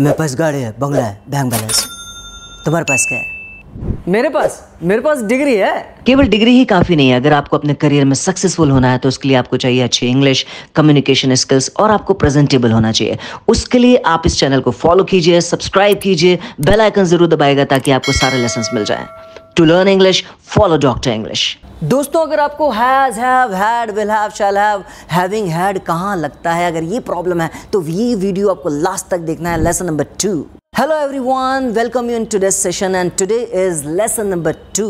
मेरे पास गाड़ी है बंगला है बैंक बैलेंस तुम्हारे पास क्या है मेरे पास मेरे पास डिग्री है केवल डिग्री ही काफी नहीं है अगर आपको अपने करियर में सक्सेसफुल होना है तो उसके लिए आपको चाहिए अच्छी इंग्लिश कम्युनिकेशन स्किल्स और आपको प्रेजेंटेबल होना चाहिए उसके लिए आप इस चैनल को फॉलो कीजिए सब्सक्राइब कीजिए बेल आइकन जरूर दबाएगा ताकि आपको सारे लेसन मिल जाए to learn English follow doctor English दोस्तों अगर आपको has have had will have shall have having had कहाँ लगता है अगर ये प्रॉब्लम है तो ये वीडियो आपको लास्ट तक देखना है lesson number two Hello everyone, welcome you in today's session and today is lesson number two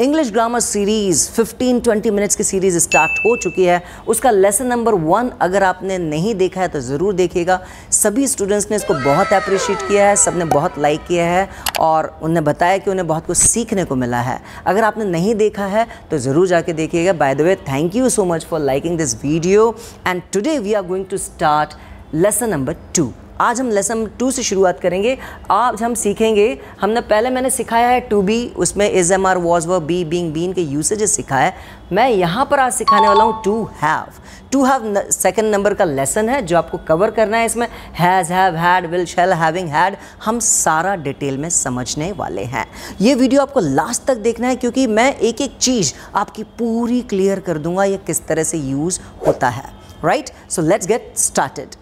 English grammar series 15-20 minutes की सीरीज़ स्टार्ट हो चुकी है उसका लेसन नंबर वन अगर आपने नहीं देखा है तो ज़रूर देखिएगा सभी स्टूडेंट्स ने इसको बहुत अप्रिशिएट किया है सब ने बहुत लाइक किया है और उन्हें बताया कि उन्हें बहुत कुछ सीखने को मिला है अगर आपने नहीं देखा है तो ज़रूर जाके देखिएगा by the way thank you so much for liking this video and today we are going to start lesson number two आज हम लेसन टू से शुरुआत करेंगे आज हम सीखेंगे हमने पहले मैंने सिखाया है टू बी उसमें is am are was were be being been के यूसेजेस सिखाया है मैं यहाँ पर आज सिखाने वाला हूँ to have to have second number का लेसन है जो आपको कवर करना है इसमें has have had will shall having had हम सारा डिटेल में समझने वाले हैं ये वीडियो आपको लास्ट तक देखना है क्योंकि मैं एक एक चीज़ आपकी पूरी क्लियर कर दूंगा ये किस तरह से यूज़ होता है right so let's get started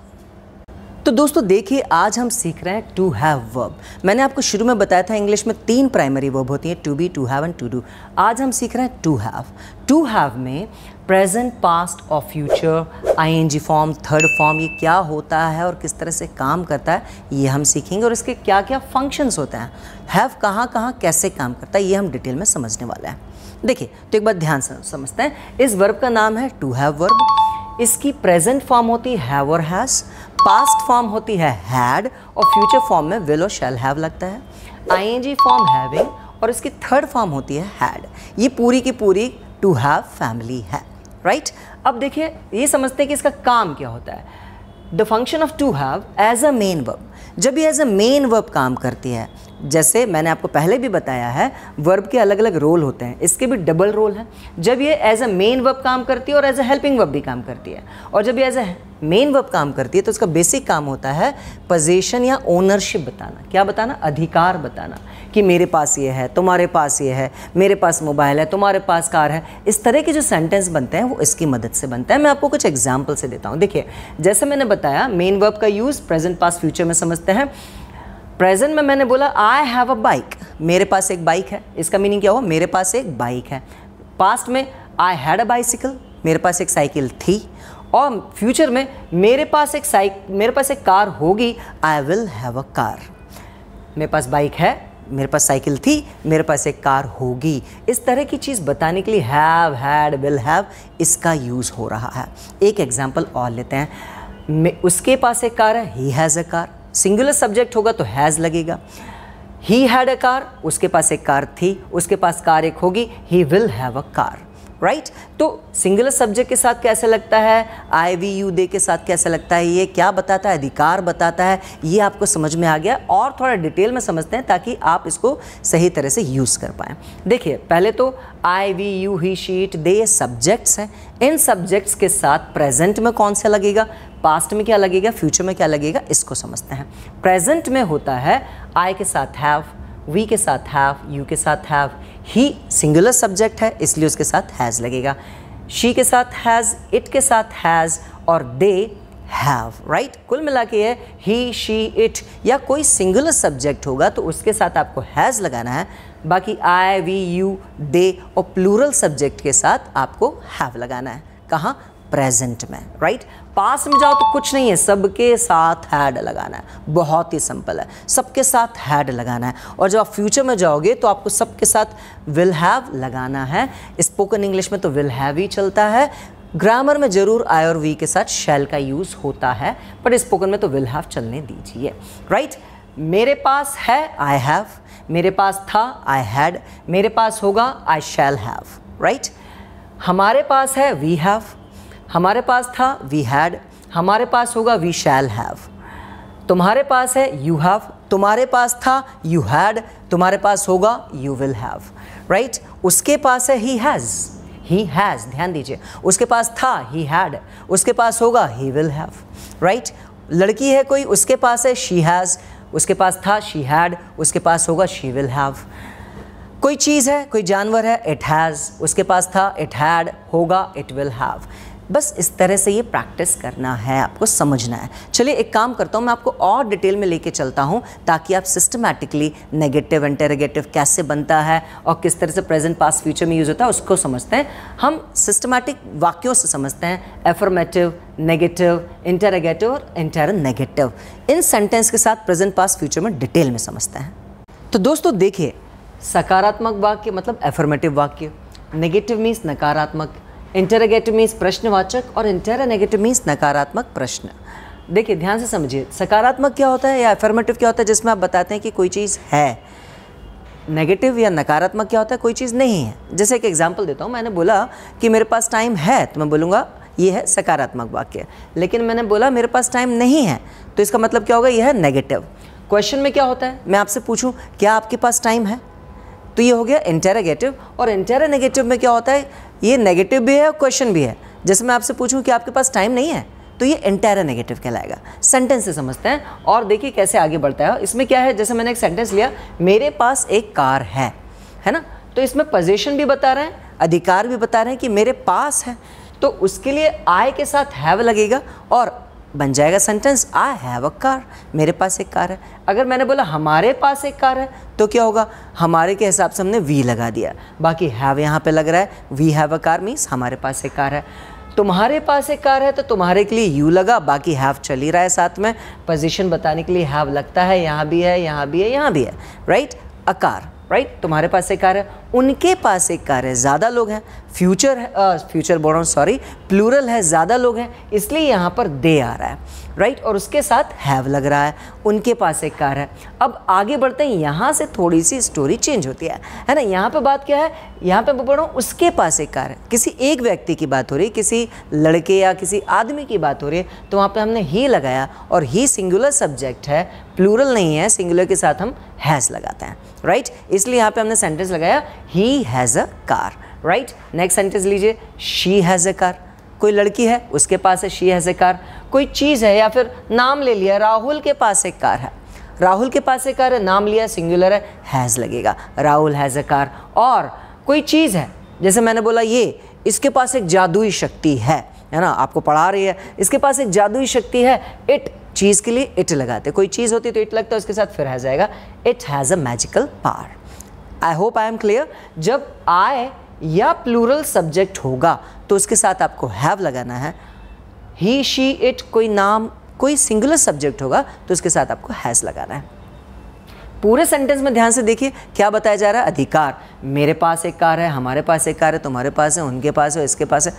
तो दोस्तों देखिए आज हम सीख रहे हैं टू हैव वर्ब मैंने आपको शुरू में बताया था इंग्लिश में तीन प्राइमरी वर्ब होती हैं to be to have and to do आज हम सीख रहे हैं टू हैव टू हैव में प्रेजेंट पास्ट और future ING form third form ये क्या होता है और किस तरह से काम करता है ये हम सीखेंगे और इसके क्या क्या फंक्शंस होते हैं हैव कहाँ कहाँ कैसे काम करता है ये हम डिटेल में समझने वाले हैं देखिए तो एक बार ध्यान से समझते हैं इस वर्ब का नाम है टू हैव वर्ब इसकी प्रेजेंट फॉर्म होती है हैव और हैज़ पास्ट फॉर्म होती है हैड और फ्यूचर फॉर्म में विल और शेल हैव लगता है आई जी फॉर्म हैविंग और इसकी थर्ड फॉर्म होती है हैड ये पूरी की पूरी टू हैव फैमिली है राइट right? अब देखिए ये समझते हैं कि इसका काम क्या होता है the function of to have as a main verb जब ये एज अ मेन वर्ब काम करती है जैसे मैंने आपको पहले भी बताया है वर्ब के अलग अलग रोल होते हैं इसके भी डबल रोल हैं जब ये एज अ मेन वर्ब काम करती है और एज अ हेल्पिंग वर्ब भी काम करती है और जब ये एज अ मेन वर्ब काम करती है तो उसका बेसिक काम होता है पोजेशन या ओनरशिप बताना क्या बताना अधिकार बताना कि मेरे पास ये है तुम्हारे पास ये है मेरे पास मोबाइल है तुम्हारे पास कार है इस तरह के जो सेंटेंस बनते हैं वो इसकी मदद से बनता है मैं आपको कुछ एग्जाम्पल से देता हूँ देखिए जैसे मैंने बताया मेन वर्ब का यूज़ प्रेजेंट पास फ्यूचर में समझते हैं प्रेजेंट में मैंने बोला आई हैव अ बाइक मेरे पास एक बाइक है इसका मीनिंग क्या हुआ मेरे पास एक बाइक है पास्ट में आई हैड अ बाइसिकल मेरे पास एक साइकिल थी और फ्यूचर में मेरे पास एक साइक मेरे पास एक कार होगी I will have a car मेरे पास बाइक है मेरे पास साइकिल थी मेरे पास एक कार होगी इस तरह की चीज़ बताने के लिए हैव हैड विल हैव इसका यूज़ हो रहा है एक एग्जाम्पल और लेते हैं उसके पास एक कार है he has a car singular subject होगा तो हैज़ लगेगा ही हैड अ कार उसके पास एक कार थी उसके पास कार एक होगी he will have a car right तो सिंगल सब्जेक्ट के साथ कैसे लगता है आई वी यू दे के साथ कैसे लगता है ये क्या बताता है अधिकार बताता है ये आपको समझ में आ गया और थोड़ा डिटेल में समझते हैं ताकि आप इसको सही तरह से यूज़ कर पाएँ देखिए पहले तो I we you he she it they subjects हैं इन सब्जेक्ट्स के साथ प्रेजेंट में कौन सा लगेगा पास्ट में क्या लगेगा फ्यूचर में क्या लगेगा इसको समझते हैं प्रेजेंट में होता है आई के साथ हैव वी के साथ हैव यू के साथ हैव ही सिंगुलर सब्जेक्ट है इसलिए उसके साथ हैज़ लगेगा शी के साथ हैज़ इट के साथ हैज़ और दे हैव राइट कुल मिला के ही शी इट या कोई सिंगुलर सब्जेक्ट होगा तो उसके साथ आपको हैज़ लगाना है बाकी आई वी यू दे और प्लूरल सब्जेक्ट के साथ आपको हैव लगाना है कहाँ प्रेजेंट में राइट पास में जाओ तो कुछ नहीं है सबके साथ हैड लगाना है बहुत ही सिंपल है सबके साथ हैड लगाना है और जब आप फ्यूचर में जाओगे तो आपको सबके साथ विल हैव लगाना है स्पोकन इंग्लिश में तो विल हैव ही चलता है ग्रामर में जरूर आई और वी के साथ शैल का यूज़ होता है पर स्पोकन में तो विल हैव चलने दीजिए राइट मेरे पास है आई हैव मेरे पास था आई हैड मेरे पास होगा आई शैल हैव राइट हमारे पास है वी हैव हमारे पास था वी हैड हमारे पास होगा वी शैल हैव तुम्हारे पास है यू हैव तुम्हारे पास था यू हैड तुम्हारे पास होगा यू विल हैव राइट उसके पास है ही हैज़ ही हैज़ ध्यान दीजिए उसके पास था ही हैड उसके पास होगा ही विल हैव राइट लड़की है कोई उसके पास है शी हैज़ उसके पास था शी हैड उसके पास होगा शी विल हैव कोई चीज़ है कोई जानवर है इट हैज़ उसके पास था इट हैड होगा इट विल हैव बस इस तरह से ये प्रैक्टिस करना है आपको समझना है चलिए एक काम करता हूँ मैं आपको और डिटेल में लेके चलता हूँ ताकि आप सिस्टमैटिकली नेगेटिव इंटेरेगेटिव कैसे बनता है और किस तरह से प्रेजेंट पास फ्यूचर में यूज़ होता है उसको समझते हैं हम सिस्टमैटिक वाक्यों से समझते हैं एफर्मेटिव नेगेटिव इंटेरेगेटिव और इंटर नेगेटिव इन सेंटेंस के साथ प्रेजेंट पास फ्यूचर में डिटेल में समझते हैं तो दोस्तों देखिए सकारात्मक वाक्य मतलब एफर्मेटिव वाक्य नेगेटिव मीन्स नकारात्मक इंटरोगेटिव मीन्स प्रश्नवाचक और इंटेरानेगेटिव मीन्स नकारात्मक प्रश्न देखिए ध्यान से समझिए सकारात्मक क्या होता है या अफर्मेटिव क्या होता है जिसमें आप बताते हैं कि कोई चीज़ है नेगेटिव या नकारात्मक क्या होता है कोई चीज़ नहीं है जैसे एक एग्जाम्पल देता हूँ मैंने बोला कि मेरे पास टाइम है तो मैं बोलूँगा ये है सकारात्मक वाक्य लेकिन मैंने बोला मेरे पास टाइम नहीं है तो इसका मतलब क्या होगा यह है नेगेटिव क्वेश्चन में क्या होता है मैं आपसे पूछूँ क्या आपके पास टाइम है तो ये हो गया इंटेरागेटिव और इंटेरानेगेटिव में क्या होता है ये नेगेटिव भी है और क्वेश्चन भी है जैसे मैं आपसे पूछूं कि आपके पास टाइम नहीं है तो ये एंटायर नेगेटिव कहलाएगा सेंटेंस से समझते हैं और देखिए कैसे आगे बढ़ता है इसमें क्या है जैसे मैंने एक सेंटेंस लिया मेरे पास एक कार है है ना तो इसमें पोजिशन भी बता रहे हैं अधिकार भी बता रहे हैं कि मेरे पास है तो उसके लिए आय के साथ हैव लगेगा और बन जाएगा sentence I have a car मेरे पास एक कार है अगर मैंने बोला हमारे पास एक कार है तो क्या होगा हमारे के हिसाब से हमने वी लगा दिया बाकी हैव यहाँ पे लग रहा है we have a car means हमारे पास एक कार है तुम्हारे पास एक कार है तो तुम्हारे के लिए यू लगा बाकी हैव चल ही रहा है साथ में पोजिशन बताने के लिए हैव लगता है यहाँ भी है यहाँ भी है यहाँ भी है right a car right right? तुम्हारे पास एक कार है उनके पास एक कार है ज़्यादा लोग हैं फ्यूचर uh, है फ्यूचर बोल रहा हूँ सॉरी प्लूरल है ज़्यादा लोग हैं इसलिए यहाँ पर दे आ रहा है राइट और उसके साथ हैव लग रहा है उनके पास एक कार है अब आगे बढ़ते हैं यहाँ से थोड़ी सी स्टोरी चेंज होती है है ना यहाँ पर बात क्या है यहाँ पे मैं बोल उसके पास एक कार है किसी एक व्यक्ति की बात हो रही है किसी लड़के या किसी आदमी की बात हो रही है तो वहाँ पर हमने ही लगाया और ही सिंगुलर सब्जेक्ट है प्लूरल नहीं है सिंगुलर के साथ हम हैज़ लगाते हैं राइट इसलिए यहाँ पे हमने सेंटेंस लगाया he has a car right next sentence लीजिए शी हैज़ अ कार कोई लड़की है उसके पास है शी हैज़ ए कार कोई चीज़ है या फिर नाम ले लिया राहुल के पास एक कार है राहुल के पास एक कार है नाम लिया सिंगुलर है हैज़ लगेगा राहुल हैज़ ए कार और कोई चीज़ है जैसे मैंने बोला ये इसके पास एक जादुई शक्ति है है ना आपको पढ़ा रही है इसके पास एक जादुई शक्ति है इट चीज़ के लिए इट लगाते कोई चीज़ होती तो इट लगता है उसके साथ फिर है जाएगा it has a magical power I hope I am clear जब आए या प्लूरल सब्जेक्ट होगा तो उसके साथ आपको हैव लगाना है ही शी इट कोई नाम कोई सिंगुलर सब्जेक्ट होगा तो उसके साथ आपको हैज़ लगाना है पूरे सेंटेंस में ध्यान से देखिए क्या बताया जा रहा है अधिकार मेरे पास एक कार है हमारे पास एक कार है तुम्हारे पास है उनके पास है इसके पास है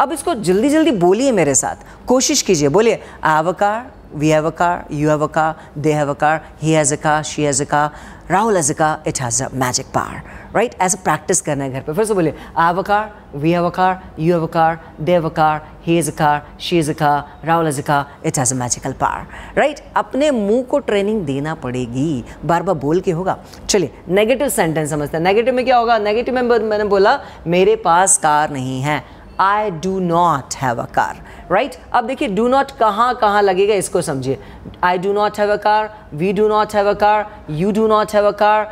अब इसको जल्दी जल्दी बोलिए मेरे साथ कोशिश कीजिए बोलिए I car we have a car, you have a car, they have a car, he has a car, she has a car, Rahul has a car, it has a magic power, right? As a practice karna है घर पे फिर से बोलिए I have a car, we have a car, you have a car, they have a car, he has a car, she has a car, Rahul has a car, it has a magical power, right? अपने मुंह को training देना पड़ेगी बार बार बोल के होगा चलिए negative sentence समझते हैं नेगेटिव में क्या होगा नेगेटिव में मैंने बोला मेरे पास कार नहीं है I do not have a car right अब देखिए डू नॉट कहाँ कहाँ लगेगा इसको समझिए I do not have a car we do not have a car you do not have a car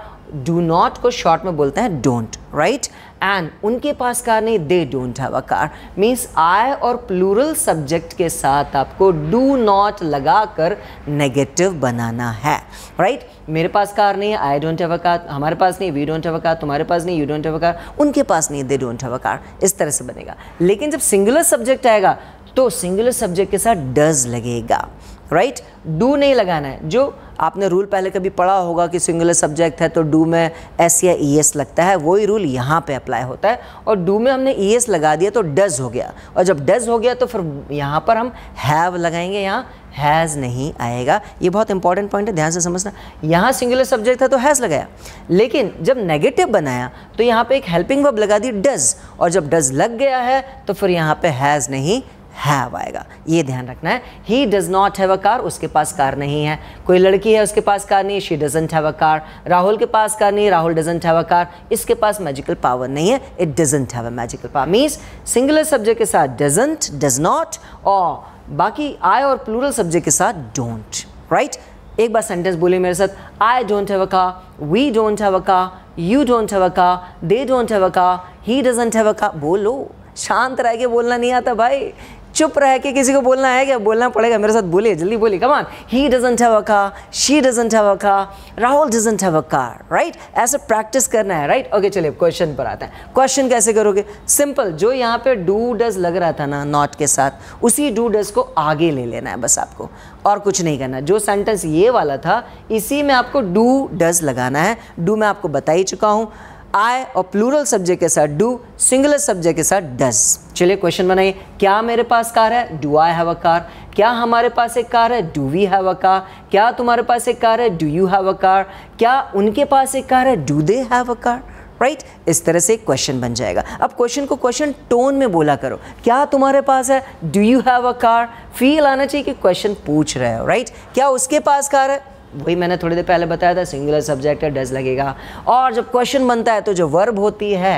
do not को शॉर्ट में बोलते हैं डोंट राइट right? एंड उनके पास कार नहीं they don't have a car means I और plural subject के साथ आपको डू नॉट लगा कर नेगेटिव बनाना है राइट right? मेरे पास कार नहीं है I don't have a car हमारे पास नहीं we don't have a car तुम्हारे पास नहीं you don't have a car उनके पास नहीं they don't have a car इस तरह से बनेगा लेकिन जब सिंगुलर सब्जेक्ट आएगा तो सिंगुलर सब्जेक्ट के साथ डज लगेगा राइट डू नहीं लगाना है जो आपने रूल पहले कभी पढ़ा होगा कि सिंगुलर सब्जेक्ट है तो डू में एस या ई e एस लगता है वही रूल यहाँ पे अप्लाई होता है और डू में हमने ई e एस लगा दिया तो डज हो गया और जब डज हो गया तो फिर यहाँ पर हम हैव लगाएंगे यहाँ हैज़ नहीं आएगा ये बहुत इंपॉर्टेंट पॉइंट है ध्यान से समझना यहाँ सिंगुलर सब्जेक्ट था तो हैज़ लगाया लेकिन जब नेगेटिव बनाया तो यहाँ पे एक हेल्पिंग वर्ब लगा दी डज और जब डज लग गया है तो फिर यहाँ पे हैज़ नहीं हैव आएगा ये ध्यान रखना है he does not have a car उसके पास कार नहीं है कोई लड़की है उसके पास कार नहीं she doesn't have a car Rahul के पास कार नहीं Rahul doesn't have a car इसके पास मैजिकल पावर नहीं है it doesn't have a magical power means singular subject के साथ डजेंट डज नॉट और बाकी आई और प्लूरल सब्जेक्ट के साथ डोंट राइट right? एक बार सेंटेंस बोलिए मेरे साथ I don't have a car we don't have a car you don't have a car they don't have a car he doesn't have a car बोलो शांत रह के बोलना नहीं आता भाई चुप रह के किसी को बोलना है क्या बोलना पड़ेगा मेरे साथ बोले जल्दी बोले come on he doesn't have a car she doesn't have a car Rahul doesn't have a car right ऐसे प्रैक्टिस करना है राइट ओके चलिए क्वेश्चन पर आते हैं क्वेश्चन कैसे करोगे सिंपल जो यहाँ पे डू डज लग रहा था ना नॉट के साथ उसी डू डज को आगे ले लेना है बस आपको और कुछ नहीं करना जो सेंटेंस ये वाला था इसी में आपको डू डज लगाना है डू मैं आपको बता ही चुका हूँ आई और प्लूरल सब्जेक्ट के साथ डू सिंगुलर सब्जेक्ट के साथ डज चलिए क्वेश्चन बनाइए क्या मेरे पास कार है do I have a car क्या हमारे पास एक कार है do we have a car क्या तुम्हारे पास एक कार है do you have a car क्या उनके पास एक कार है do they have a car right right? इस तरह से क्वेश्चन बन जाएगा अब क्वेश्चन को क्वेश्चन टोन में बोला करो क्या तुम्हारे पास है do you have a car feel आना चाहिए कि क्वेश्चन पूछ रहे हो राइट right? क्या उसके पास कार है वही मैंने थोड़ी देर पहले बताया था सिंगुलर सब्जेक्ट है डज लगेगा और जब क्वेश्चन बनता है तो जो वर्ब होती है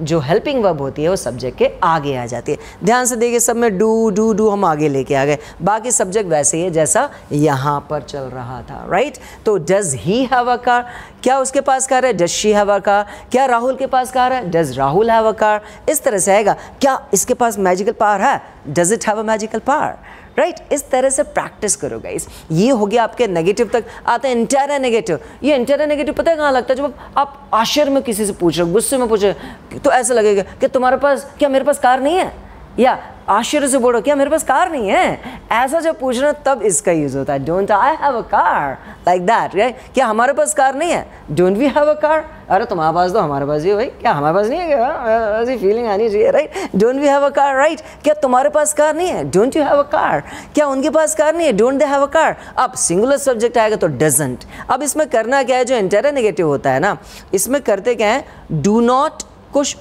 जो हेल्पिंग वर्ब होती है वो सब्जेक्ट के आगे आ जाती है ध्यान से देखिए सब में डू डू डू हम आगे लेके आ गए बाकी सब्जेक्ट वैसे ही है जैसा यहाँ पर चल रहा था राइट तो does he have a car क्या उसके पास कार है does she have a car क्या राहुल के पास कार है does Rahul have a car इस तरह से आएगा क्या इसके पास मैजिकल पावर है does it have a magical power right इस तरह से प्रैक्टिस करो गाइस ये हो गया आपके नेगेटिव तक आते हैं इंटेरा नेगेटिव ये इंटेरा नेगेटिव पता है कहाँ लगता है जब आप आश्चर्य में किसी से पूछ रहे हो गुस्से में पूछ रहे हो तो ऐसा लगेगा कि तुम्हारे पास क्या मेरे पास कार नहीं है या आश्चर्य से बोलो क्या मेरे पास कार नहीं है ऐसा जब पूछना तब इसका यूज़ होता है don't I have a car like that right क्या हमारे पास कार नहीं है don't we have a car अरे तुम्हारे पास तो हमारे पास ही भाई क्या हमारे पास नहीं है क्या ऐसी फीलिंग आनी चाहिए right don't we have a car right क्या तुम्हारे पास कार नहीं है don't you have a car क्या उनके पास कार नहीं है don't they have a car अब सिंगुलर सब्जेक्ट आएगा तो डजेंट अब इसमें करना क्या है जो इंटेरा नेगेटिव होता है ना इसमें करते क्या है डू नॉट कुछ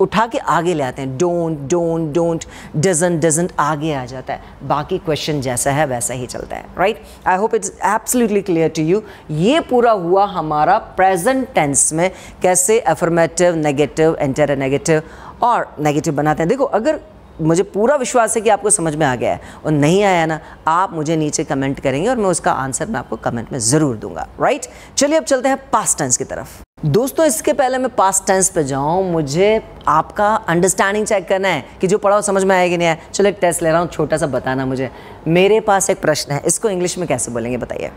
उठा के आगे ले आते हैं don't don't don't doesn't doesn't आगे आ जाता है बाकी क्वेश्चन जैसा है वैसा ही चलता है right I hope it's absolutely clear to you ये पूरा हुआ हमारा प्रेजेंट टेंस में कैसे अफर्मेटिव नेगेटिव एंटर नेगेटिव और नेगेटिव बनाते हैं देखो अगर मुझे पूरा विश्वास है कि आपको समझ में आ गया है और नहीं आया ना आप मुझे नीचे कमेंट करेंगे और मैं उसका आंसर मैं आपको कमेंट में ज़रूर दूंगा राइट चलिए अब चलते हैं पास्ट टेंस की तरफ दोस्तों इसके पहले मैं पास्ट टेंस पे जाऊँ मुझे आपका अंडरस्टैंडिंग चेक करना है कि जो पढ़ाओ समझ में आएगी नहीं आया चलो एक टेस्ट ले रहा हूँ छोटा सा बताना मुझे मेरे पास एक प्रश्न है इसको इंग्लिश में कैसे बोलेंगे बताइए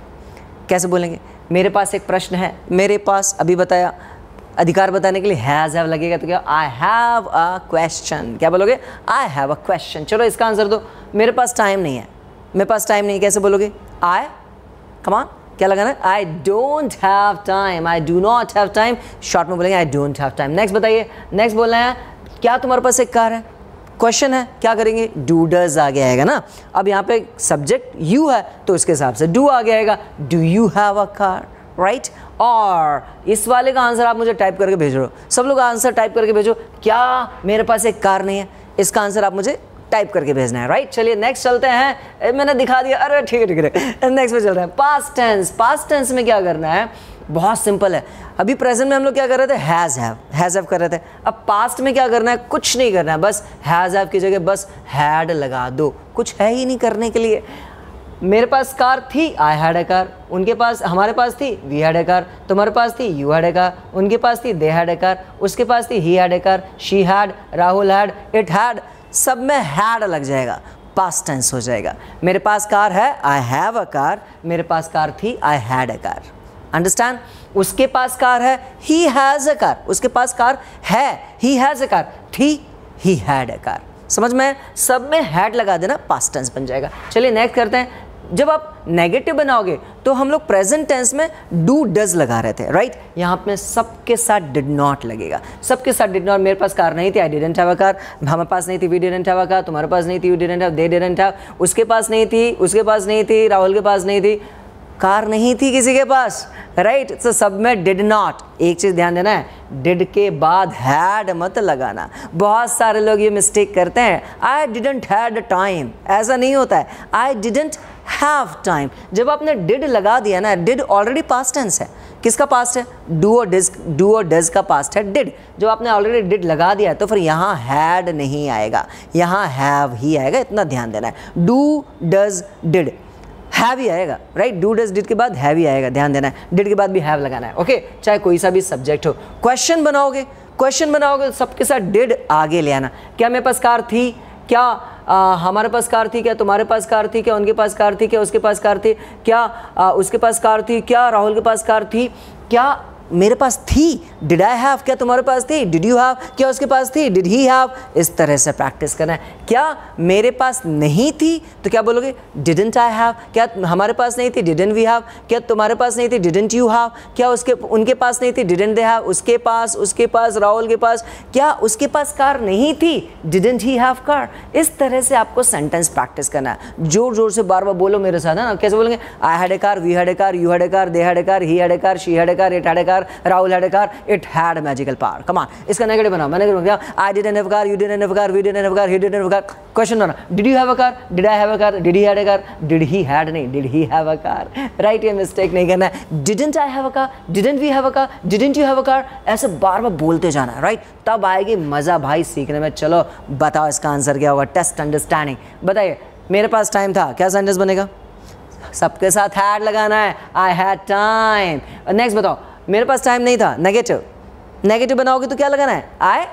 कैसे बोलेंगे मेरे पास एक प्रश्न है मेरे पास अभी बताया अधिकार बताने के लिए हैज़ हैव लगेगा तो क्या आई हैव अ क्वेश्चन क्या बोलोगे आई हैव अ क्वेश्चन चलो इसका आंसर दो मेरे पास टाइम नहीं है मेरे पास टाइम नहीं है कैसे बोलोगे आई कमान क्या लगाना है I don't have time I do not have time short में बोलेंगे I don't have time next बताइए नेक्स्ट बोलना है क्या तुम्हारे पास एक कार है क्वेश्चन है क्या करेंगे डू डज आ गया है ना अब यहाँ पे सब्जेक्ट यू है तो उसके हिसाब से डू आ गया do you have a car right और इस वाले का आंसर आप मुझे टाइप करके भेज रहे हो सब लोग आंसर टाइप करके भेजो क्या मेरे पास एक कार नहीं है इसका आंसर आप मुझे टाइप करके भेजना है राइट चलिए नेक्स्ट चलते हैं मैंने दिखा दिया अरे ठीक है ठीक है नेक्स्ट में चल रहे हैं पास्ट टेंस पास्ट टेंस में क्या करना है बहुत सिंपल है अभी प्रेजेंट में हम लोग क्या कर रहे थे हैज़ हैव हैज़ हैव कर रहे थे अब पास्ट में क्या करना है कुछ नहीं करना है बस हैज़ हैव की जगह बस हैड लगा दो कुछ है ही नहीं करने के लिए मेरे पास कार थी आई हैड ए कार उनके पास हमारे पास थी वी हैड ए कार तुम्हारे पास थी यू हैड ए कार उनके पास थी दे हैड ए कार उसके पास थी he had a car she had Rahul had it had सब में हैड लग जाएगा पास टेंस हो जाएगा मेरे पास कार है आई हैव अ कार मेरे पास कार थी I had a car understand उसके पास कार है ही हैज़ अ कार उसके पास कार है ही हैज़ अ कार थी ही हैड अ कार समझ में सब में हैड लगा देना पास टेंस बन जाएगा चलिए नेक्स्ट करते हैं जब आप नेगेटिव बनाओगे तो हम लोग प्रेजेंट टेंस में डू डज लगा रहे थे राइट right? यहाँ पे सबके साथ डिड नॉट लगेगा सबके साथ डिड नॉट मेरे पास कार नहीं थी I didn't have a car हमारे पास नहीं थी we didn't have a car तुम्हारे पास नहीं थी you didn't have they didn't have उसके पास नहीं थी उसके पास नहीं थी राहुल के पास नहीं थी कार नहीं थी किसी के पास राइट right? तो so, सब में डिड नॉट एक चीज़ ध्यान देना है डिड के बाद हैड मत लगाना बहुत सारे लोग ये मिस्टेक करते हैं आई डिडेंट हैड टाइम ऐसा नहीं होता है आई डिडेंट हैव टाइम जब आपने डिड लगा दिया ना डिड ऑलरेडी पास टेंस है किसका पास्ट है डू और डिज डू और डज का पास्ट है डिड जब आपने ऑलरेडी डिड लगा दिया है तो फिर यहाँ हैड नहीं आएगा यहाँ हैव ही आएगा इतना ध्यान देना है डू डज डिड हैव ही आएगा राइट डू डज डिट के बाद हैव ही आएगा ध्यान देना है डिट के बाद भी हैव लगाना है ओके चाहे कोई सा भी सब्जेक्ट हो क्वेश्चन बनाओगे क्वेश्चन बनाओगे तो सबके साथ डिड आगे ले आना क्या मेरे पास कार थी क्या आ, हमारे पास कार थी क्या तुम्हारे पास कार थी क्या उनके पास कार थी क्या उसके पास कार थी क्या आ, उसके पास कार थी क्या राहुल के पास कार थी क्या मेरे पास थी डिड आई हैव क्या तुम्हारे पास थी डिड यू हैव क्या उसके पास थी डिड ही हैव इस तरह से प्रैक्टिस करना है क्या मेरे पास नहीं थी तो क्या बोलोगे डिडेंट आई हैव क्या हमारे पास नहीं थी डिडेंट वी हैव क्या तुम्हारे पास नहीं थी डिडेंट यू हैव क्या उसके उनके पास नहीं थी डिडेंट दे हैव उसके पास उसके पास राहुल के पास क्या उसके पास कार नहीं थी डिडेंट ही हैव कार इस तरह से आपको सेंटेंस प्रैक्टिस करना है जोर जोर से बार बार बोलो मेरे साथ है ना कैसे बोलेंगे I had a car we had a car you had a car they had a car he had a car she had a car it had a car had a car Rahul had a car it had magical पार कमान इसका negative बनाओ मैंने क्या I did an car you did an car we did an car he did an car question बनाओ did you have a car did I have a car did he had a car did he had नहीं did he have a car right ये mistake नहीं करना didn't I have a car didn't we have a car didn't you have a car ऐसे बार बार बोलते जाना right तब आएगी मजा भाई सीखने में चलो बताओ इसका आंसर क्या होगा टेस्ट अंडरस्टैंडिंग बताइए मेरे पास टाइम था क्या सेंटेंस बनेगा सबके साथ हैड लगाना है आई हैड टाइम नेक्स्ट बताओ मेरे पास टाइम नहीं था नेगेटिव नेगेटिव बनाओगे तो क्या लगाना है I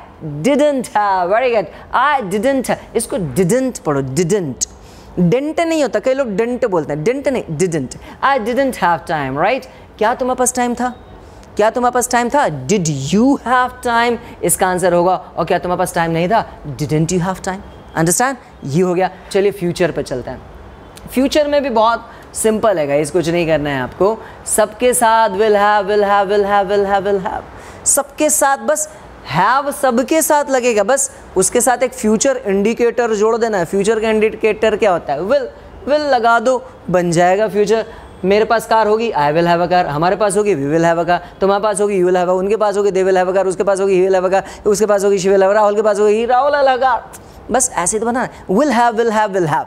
didn't very good I didn't इसको डिडेंट पढ़ो डिडेंट डेंट नहीं होता कई लोग डेंट बोलते हैं डेंट नहीं didn't I didn't have time right क्या तुम्हारे पास टाइम था क्या तुम्हारे पास टाइम था डिड यू हैव टाइम इसका आंसर होगा और क्या तुम्हारे पास टाइम नहीं था didn't you have time understand ये हो गया चलिए फ्यूचर पर चलते हैं फ्यूचर में भी बहुत सिंपल है गाइस कुछ नहीं करना है आपको सबके साथ will have will have will have will have will have सबके साथ बस हैव सबके साथ लगेगा बस उसके साथ एक फ्यूचर इंडिकेटर जोड़ देना है फ्यूचर का इंडिकेटर क्या होता है विल विल लगा दो बन जाएगा फ्यूचर मेरे पास कार होगी I will have a car हमारे पास होगी we will have a car तुम्हारे पास होगी यू विल हैव अ उनके पास होगी they will have a car उसके पास होगी he will have a car उसके पास होगी शी विल हैव राहुल के पास होगी Rahul have a car bus ऐसे तो बना will have will have will have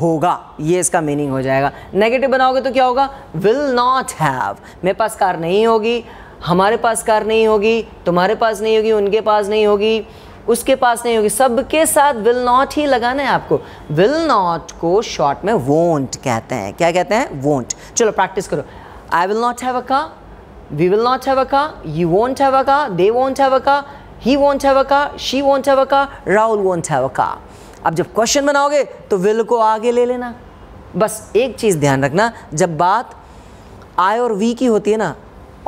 होगा ये इसका मीनिंग हो जाएगा नेगेटिव बनाओगे तो क्या होगा विल नॉट हैव मेरे पास कार नहीं होगी हमारे पास कार नहीं होगी तुम्हारे पास नहीं होगी उनके पास नहीं होगी उसके पास नहीं होगी सबके साथ विल नॉट ही लगाना है आपको विल नॉट को शॉर्ट में वोंट कहते हैं क्या कहते हैं वोंट चलो प्रैक्टिस करो I will not have a car we will not have a car you won't have a car they won't have a car he won't have a car she won't have a car Rahul won't have a car अब जब question बनाओगे तो will को आगे ले लेना बस एक चीज़ ध्यान रखना जब बात आई और वी की होती है ना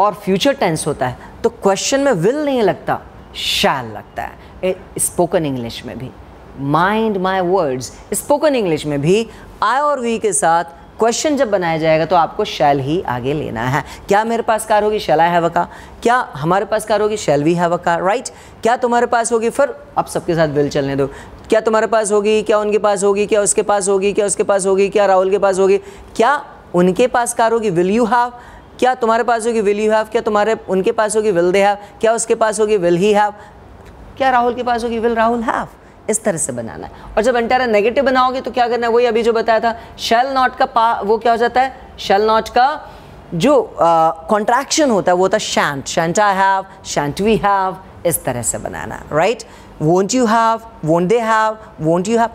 और फ्यूचर टेंस होता है तो क्वेश्चन में विल नहीं लगता शैल लगता है स्पोकन इंग्लिश में भी mind my words spoken English में भी आई और वी के साथ क्वेश्चन जब बनाया जाएगा तो आपको शैल ही आगे लेना है क्या मेरे पास कार होगी शैल आई हैव कार क्या हमारे पास कार होगी shall we have car right क्या तुम्हारे पास होगी फिर आप सबके साथ विल चलने दो क्या तुम्हारे पास होगी क्या उनके पास होगी क्या उसके पास होगी क्या उसके पास होगी क्या राहुल के पास होगी क्या उनके पास कार होगी विल यू हैव क्या तुम्हारे पास होगी विल यू हैव क्या तुम्हारे उनके पास होगी विल दे हैव क्या उसके पास होगी विल ही हैव क्या राहुल के पास होगी विल राहुल हैव इस तरह से बनाना है और जब एंटायर नेगेटिव बनाओगे तो क्या करना है वही अभी जो बताया था शेल नॉट का पा वो क्या हो जाता है शेल नॉट का जो कॉन्ट्रैक्शन uh, होता है वो होता है shan't shan't I have shan't we have इस तरह से बनाना right right? Won't you have won't they have won't you have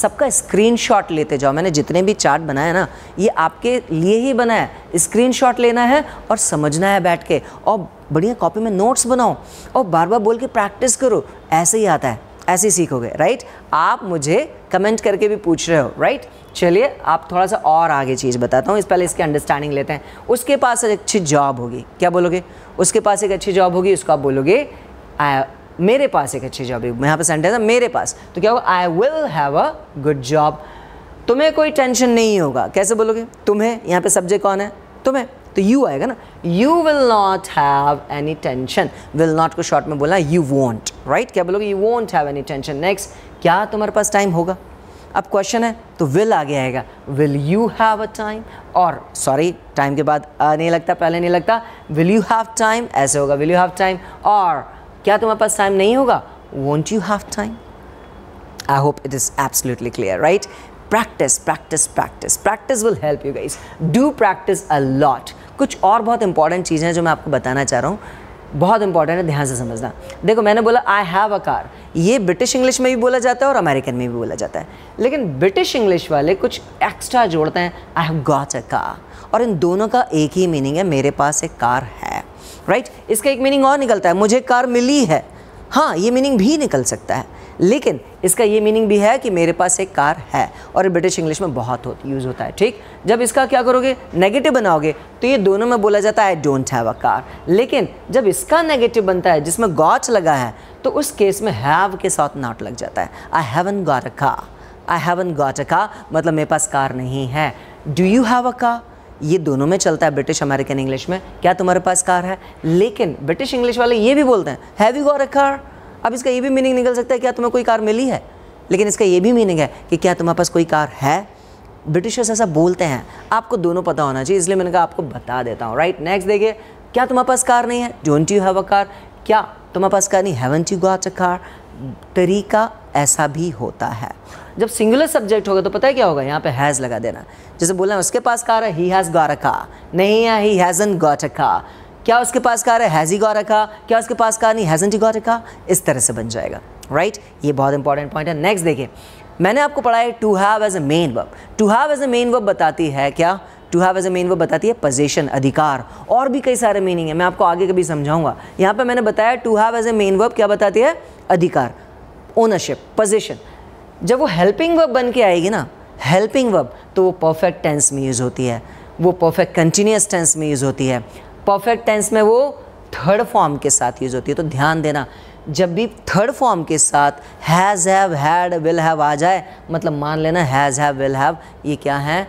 सबका स्क्रीनशॉट लेते जाओ मैंने जितने भी चार्ट बनाए ना ये आपके लिए ही बना है स्क्रीनशॉट लेना है और समझना है बैठ के और बढ़िया कॉपी में नोट्स बनाओ और बार बार बोल के प्रैक्टिस करो ऐसे ही आता है ऐसे ही सीखोगे राइट आप मुझे कमेंट करके भी पूछ रहे हो राइट चलिए आप थोड़ा सा और आगे चीज़ बताता हूँ इस पहले इसकी अंडरस्टैंडिंग लेते हैं उसके पास एक अच्छी जॉब होगी क्या बोलोगे उसके पास एक अच्छी जॉब होगी उसको आप बोलोगे मेरे पास एक अच्छी जॉब मैं यहाँ पर सेंटेंस है मेरे पास तो क्या होगा I will have a good job तुम्हें कोई टेंशन नहीं होगा कैसे बोलोगे तुम्हें यहाँ पे सब्जेक्ट कौन है तुम्हें तो यू आएगा ना you will not have any tension will not को शॉर्ट में बोला यू वॉन्ट राइट क्या बोलोगे you won't have any tension next क्या तुम्हारे पास टाइम होगा अब क्वेश्चन है तो विल आगे आएगा will you have a time और सॉरी टाइम के बाद आ नहीं लगता पहले नहीं लगता विल यू हैव टाइम ऐसे होगा विल यू हैव टाइम और क्या तुम्हारे पास टाइम नहीं होगा won't you have time I hope it is absolutely clear right practice practice practice practice will help you guys do practice a lot कुछ और बहुत इंपॉर्टेंट चीज़ें हैं जो मैं आपको बताना चाह रहा हूँ बहुत इंपॉर्टेंट है ध्यान से समझना देखो मैंने बोला आई हैव अ कार ये ब्रिटिश इंग्लिश में भी बोला जाता है और अमेरिकन में भी बोला जाता है लेकिन ब्रिटिश इंग्लिश वाले कुछ एक्स्ट्रा जोड़ते हैं I have got a car और इन दोनों का एक ही मीनिंग है मेरे पास एक कार है राइट इसका एक मीनिंग और निकलता है मुझे कार मिली है हाँ ये मीनिंग भी निकल सकता है लेकिन इसका ये मीनिंग भी है कि मेरे पास एक कार है और ब्रिटिश इंग्लिश में बहुत हो, यूज़ होता है ठीक जब इसका क्या करोगे नेगेटिव बनाओगे तो ये दोनों में बोला जाता है I don't have a car लेकिन जब इसका नेगेटिव बनता है जिसमें गॉट लगा है तो उस केस में हैव के साथ नॉट लग जाता है I haven't got a car I haven't got a car मतलब मेरे पास कार नहीं है do you have a car ये दोनों में चलता है ब्रिटिश अमेरिकन इंग्लिश में क्या तुम्हारे पास कार है लेकिन ब्रिटिश इंग्लिश वाले ये भी बोलते हैं हैव यू अ कार अब इसका ये भी मीनिंग निकल सकता है क्या तुम्हें कोई कार मिली है लेकिन इसका ये भी मीनिंग है कि क्या तुम्हारे पास कोई कार है ब्रिटिशर्स ऐसा बोलते हैं आपको दोनों पता होना चाहिए इसलिए मैंने कहा आपको बता देता हूँ राइट नेक्स्ट देखिए क्या तुम्हारे पास कार नहीं है don't you have a car क्या तुम्हारे पास कार नहीं haven't you got a car तरीका ऐसा भी होता है जब सिंगुलर सब्जेक्ट होगा तो पता है क्या होगा यहाँ पे हैज़ लगा देना जैसे बोला है उसके पास कार है ही हैज़ गॉट रखा नहीं है ही हैज़न गॉट रखा क्या उसके पास कार है हैज़ ही गॉट रखा क्या उसके पास कार नहीं हैज़न ही गॉट रखा इस तरह से बन जाएगा राइट right? ये बहुत इंपॉर्टेंट पॉइंट है नेक्स्ट देखिए मैंने आपको पढ़ा है to have as a main verb to have as a main verb बताती है क्या to have as a main verb बताती है पोजेशन अधिकार और भी कई सारे मीनिंग है मैं आपको आगे कभी समझाऊंगा यहाँ पे मैंने बताया to have as a main verb क्या बताती है अधिकार ओनरशिप पोजेशन जब वो हेल्पिंग वर्ब बन के आएगी ना हेल्पिंग वर्ब तो वो परफेक्ट टेंस में यूज़ होती है वो परफेक्ट कंटिन्यूस टेंस में यूज़ होती है परफेक्ट टेंस में वो थर्ड फॉर्म के साथ यूज़ होती है तो ध्यान देना जब भी थर्ड फॉर्म के साथ has have had will have आ जाए मतलब मान लेना हैज़ हैव विल हैव ये क्या है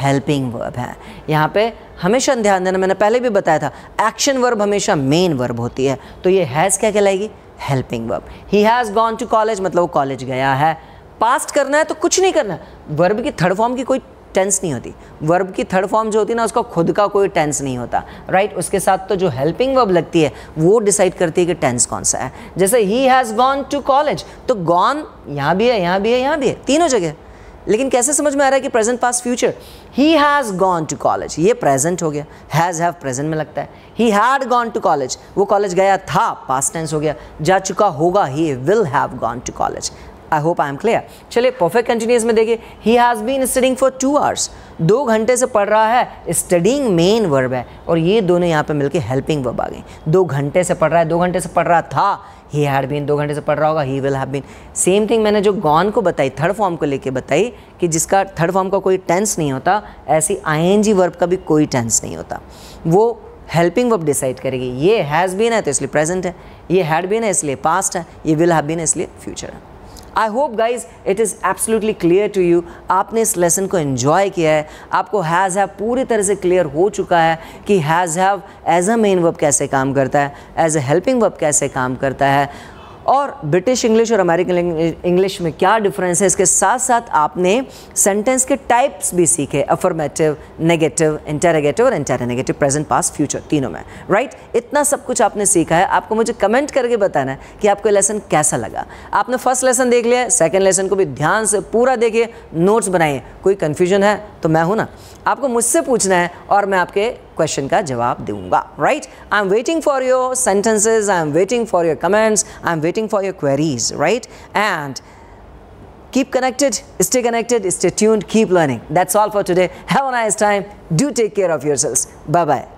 हेल्पिंग वर्ब है यहाँ पे हमेशा ध्यान देना मैंने पहले भी बताया था एक्शन वर्ब हमेशा मेन वर्ब होती है तो ये हैज़ क्या कहलाएगी helping verb he has gone to college मतलब वो कॉलेज गया है पास्ट करना है तो कुछ नहीं करना वर्ब की थर्ड फॉर्म की कोई टेंस नहीं होती वर्ब की थर्ड फॉर्म जो होती है ना उसका खुद का कोई टेंस नहीं होता राइट right? उसके साथ तो जो हेल्पिंग वर्ब लगती है वो डिसाइड करती है कि टेंस कौन सा है जैसे he has gone to college तो गॉन यहाँ भी है यहाँ भी है यहाँ भी है तीनों जगह लेकिन कैसे समझ में आ रहा है कि present past future he has gone to college ये प्रेजेंट हो गया हैज़ हैव प्रेजेंट में लगता है he had gone to college वो कॉलेज गया था पास टेंस हो गया जा चुका होगा he will have gone to college I hope I am clear चलिए परफेक्ट कंटिन्यूस में देखिए he has been studying for two hours दो घंटे से पढ़ रहा है स्टडिंग मेन वर्ब है और ये दोनों यहाँ पे मिलके हेल्पिंग वर्ब आ गई दो घंटे से पढ़ रहा है दो घंटे से पढ़ रहा था ही हैड बीन दो घंटे से पढ़ रहा होगा he will have been same thing मैंने जो गॉन को बताई थर्ड फॉर्म को लेके बताई कि जिसका थर्ड फॉर्म का कोई टेंस नहीं होता ऐसी आई वर्ब का भी कोई टेंस नहीं होता वो हेल्पिंग वर्ब डिसाइड करेगी ये हैज़ बीन है तो इसलिए प्रेजेंट है ये हैड बीन है इसलिए पास्ट है ये विल हैव बीन है इसलिए फ्यूचर है I hope guys it is absolutely clear to you आपने इस लेसन को इन्जॉय किया है आपको हैज़ हैव पूरी तरह से क्लियर हो चुका है कि has have as a main verb कैसे काम करता है एज अ हेल्पिंग वर्ब कैसे काम करता है और ब्रिटिश इंग्लिश और अमेरिकन इंग्लिश में क्या डिफरेंस है इसके साथ साथ आपने सेंटेंस के टाइप्स भी सीखे अफर्मेटिव नेगेटिव इंटरगेटिव और इंटेरोगेटिव प्रेजेंट पास फ्यूचर तीनों में राइट right? इतना सब कुछ आपने सीखा है आपको मुझे कमेंट करके बताना है कि आपको लेसन कैसा लगा आपने फर्स्ट लेसन देख लिया सेकेंड लेसन को भी ध्यान से पूरा देखिए नोट्स बनाइए कोई कन्फ्यूजन है तो मैं हूँ ना आपको मुझसे पूछना है और मैं आपके क्वेश्चन का जवाब दूंगा right I am waiting for your sentences I am waiting for your comments I am waiting for your queries right and keep connected, stay connected, stay tuned, keep learning. That's all for today. Have a nice time. Do take care of yourselves. Bye bye.